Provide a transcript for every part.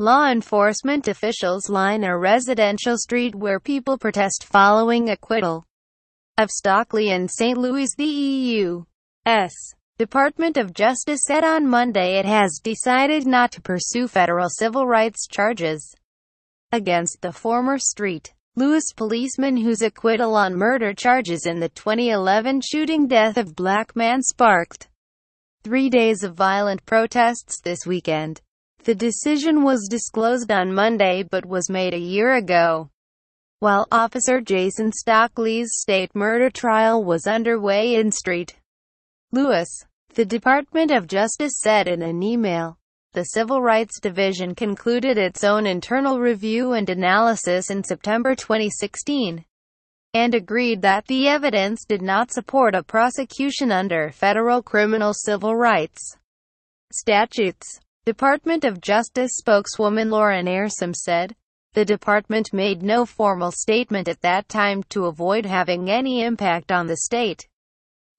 Law enforcement officials line a residential street where people protest following acquittal of Stockley and St. Louis. The EU's Department of Justice said on Monday it has decided not to pursue federal civil rights charges against the former St. Louis policeman whose acquittal on murder charges in the 2011 shooting death of black man sparked three days of violent protests this weekend. The decision was disclosed on Monday but was made a year ago. While Officer Jason Stockley's state murder trial was underway in St. Louis, the Department of Justice said in an email. The Civil Rights Division concluded its own internal review and analysis in September 2016 and agreed that the evidence did not support a prosecution under federal criminal civil rights statutes. Department of Justice spokeswoman Lauren Ersom said, the department made no formal statement at that time to avoid having any impact on the state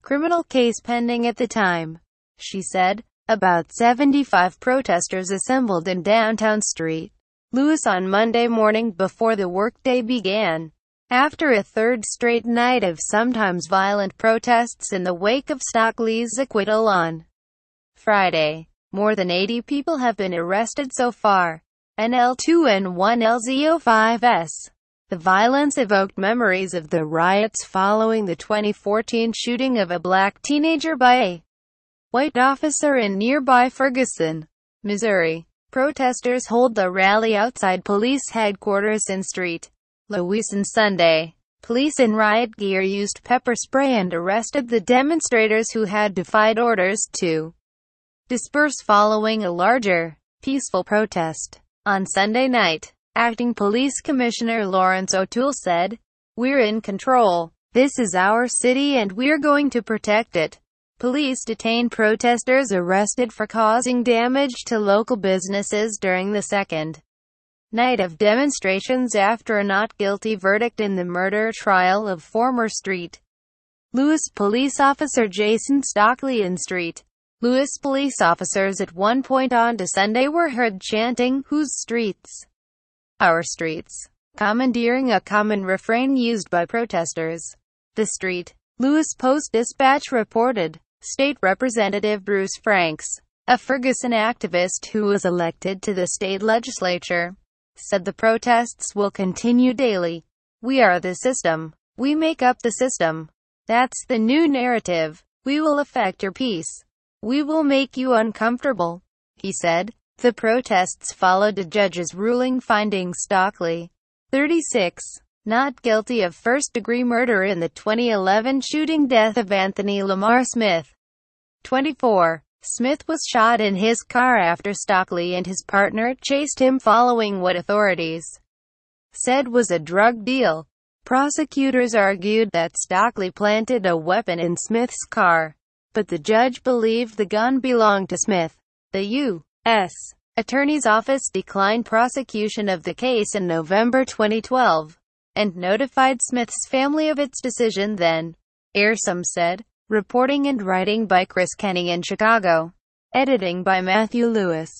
criminal case pending at the time. She said, about 75 protesters assembled in downtown street, Lewis, on Monday morning before the workday began. After a third straight night of sometimes violent protests in the wake of Stockley's acquittal on Friday. More than 80 people have been arrested so far. NL2 n one lz 5s The violence evoked memories of the riots following the 2014 shooting of a black teenager by a white officer in nearby Ferguson, Missouri. Protesters hold the rally outside police headquarters in St. Louis on Sunday. Police in riot gear used pepper spray and arrested the demonstrators who had defied orders to disperse following a larger, peaceful protest. On Sunday night, Acting Police Commissioner Lawrence O'Toole said, We're in control. This is our city and we're going to protect it. Police detained protesters arrested for causing damage to local businesses during the second night of demonstrations after a not guilty verdict in the murder trial of former Street Lewis police officer Jason Stockley in Street Louis police officers at one point on to Sunday were heard chanting, Whose streets? Our streets. Commandeering a common refrain used by protesters. The street. Louis Post-Dispatch reported. State Representative Bruce Franks, a Ferguson activist who was elected to the state legislature, said the protests will continue daily. We are the system. We make up the system. That's the new narrative. We will affect your peace. We will make you uncomfortable, he said. The protests followed a judge's ruling finding Stockley, 36, not guilty of first-degree murder in the 2011 shooting death of Anthony Lamar Smith. 24. Smith was shot in his car after Stockley and his partner chased him following what authorities said was a drug deal. Prosecutors argued that Stockley planted a weapon in Smith's car but the judge believed the gun belonged to Smith. The U.S. Attorney's Office declined prosecution of the case in November 2012 and notified Smith's family of its decision then. Airsum said, reporting and writing by Chris Kenny in Chicago, editing by Matthew Lewis.